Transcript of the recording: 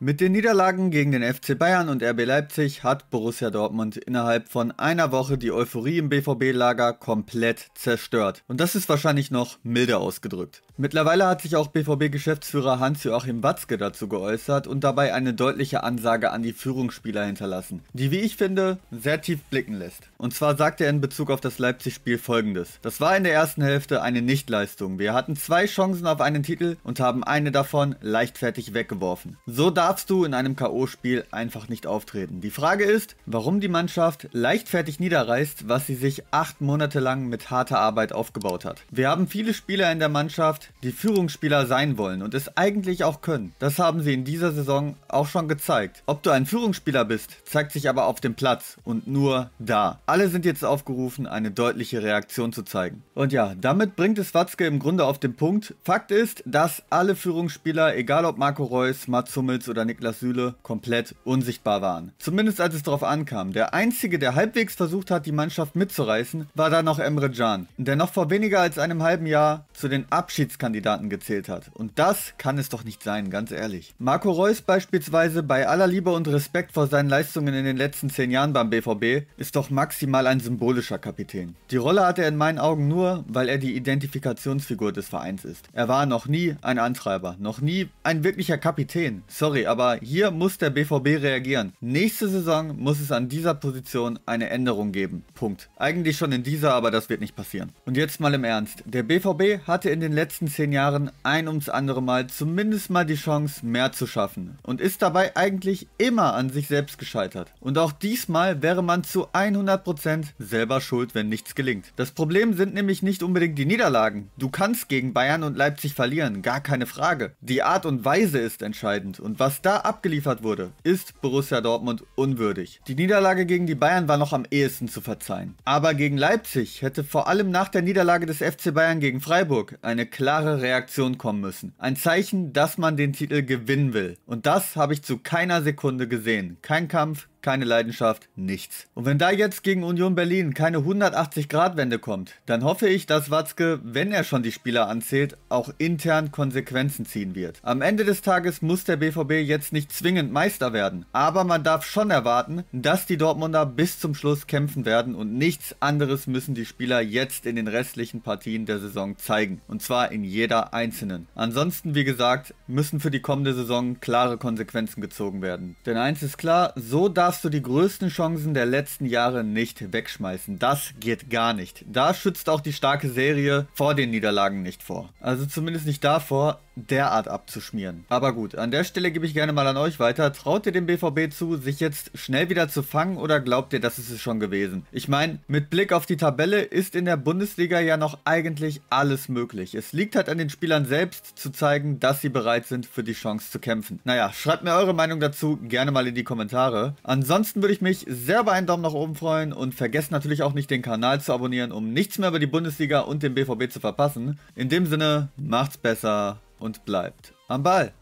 Mit den Niederlagen gegen den FC Bayern und RB Leipzig hat Borussia Dortmund innerhalb von einer Woche die Euphorie im BVB-Lager komplett zerstört. Und das ist wahrscheinlich noch milder ausgedrückt. Mittlerweile hat sich auch BVB-Geschäftsführer Hans-Joachim Watzke dazu geäußert und dabei eine deutliche Ansage an die Führungsspieler hinterlassen, die, wie ich finde, sehr tief blicken lässt. Und zwar sagte er in Bezug auf das Leipzig-Spiel folgendes. Das war in der ersten Hälfte eine Nichtleistung. Wir hatten zwei Chancen auf einen Titel und haben eine davon leichtfertig weggeworfen. So darf darfst du in einem K.O.-Spiel einfach nicht auftreten. Die Frage ist, warum die Mannschaft leichtfertig niederreißt, was sie sich acht Monate lang mit harter Arbeit aufgebaut hat. Wir haben viele Spieler in der Mannschaft, die Führungsspieler sein wollen und es eigentlich auch können. Das haben sie in dieser Saison auch schon gezeigt. Ob du ein Führungsspieler bist, zeigt sich aber auf dem Platz und nur da. Alle sind jetzt aufgerufen, eine deutliche Reaktion zu zeigen. Und ja, damit bringt es Watzke im Grunde auf den Punkt. Fakt ist, dass alle Führungsspieler, egal ob Marco Reus, Mats Hummels oder oder Niklas Süle komplett unsichtbar waren. Zumindest als es darauf ankam. Der einzige, der halbwegs versucht hat, die Mannschaft mitzureißen, war dann noch Emre Can, der noch vor weniger als einem halben Jahr zu den Abschiedskandidaten gezählt hat. Und das kann es doch nicht sein, ganz ehrlich. Marco Reus beispielsweise, bei aller Liebe und Respekt vor seinen Leistungen in den letzten zehn Jahren beim BVB, ist doch maximal ein symbolischer Kapitän. Die Rolle hat er in meinen Augen nur, weil er die Identifikationsfigur des Vereins ist. Er war noch nie ein Antreiber, noch nie ein wirklicher Kapitän. Sorry, aber hier muss der BVB reagieren. Nächste Saison muss es an dieser Position eine Änderung geben. Punkt. Eigentlich schon in dieser, aber das wird nicht passieren. Und jetzt mal im Ernst. Der BVB hatte in den letzten zehn Jahren ein ums andere Mal zumindest mal die Chance, mehr zu schaffen. Und ist dabei eigentlich immer an sich selbst gescheitert. Und auch diesmal wäre man zu 100% selber schuld, wenn nichts gelingt. Das Problem sind nämlich nicht unbedingt die Niederlagen. Du kannst gegen Bayern und Leipzig verlieren, gar keine Frage. Die Art und Weise ist entscheidend und was da abgeliefert wurde, ist Borussia Dortmund unwürdig. Die Niederlage gegen die Bayern war noch am ehesten zu verzeihen. Aber gegen Leipzig hätte vor allem nach der Niederlage des FC Bayern gegen Freiburg eine klare Reaktion kommen müssen. Ein Zeichen, dass man den Titel gewinnen will. Und das habe ich zu keiner Sekunde gesehen. Kein Kampf, keine Leidenschaft, nichts. Und wenn da jetzt gegen Union Berlin keine 180-Grad-Wende kommt, dann hoffe ich, dass Watzke, wenn er schon die Spieler anzählt, auch intern Konsequenzen ziehen wird. Am Ende des Tages muss der BVB jetzt nicht zwingend Meister werden, aber man darf schon erwarten, dass die Dortmunder bis zum Schluss kämpfen werden und nichts anderes müssen die Spieler jetzt in den restlichen Partien der Saison zeigen. Und zwar in jeder einzelnen. Ansonsten, wie gesagt, müssen für die kommende Saison klare Konsequenzen gezogen werden. Denn eins ist klar, so darf darfst du die größten Chancen der letzten Jahre nicht wegschmeißen. Das geht gar nicht. Da schützt auch die starke Serie vor den Niederlagen nicht vor. Also zumindest nicht davor, derart abzuschmieren. Aber gut, an der Stelle gebe ich gerne mal an euch weiter. Traut ihr dem BVB zu, sich jetzt schnell wieder zu fangen oder glaubt ihr, das ist es schon gewesen? Ich meine, mit Blick auf die Tabelle ist in der Bundesliga ja noch eigentlich alles möglich. Es liegt halt an den Spielern selbst zu zeigen, dass sie bereit sind, für die Chance zu kämpfen. Naja, schreibt mir eure Meinung dazu gerne mal in die Kommentare. An Ansonsten würde ich mich sehr über einen Daumen nach oben freuen und vergesst natürlich auch nicht den Kanal zu abonnieren, um nichts mehr über die Bundesliga und den BVB zu verpassen. In dem Sinne, macht's besser und bleibt am Ball.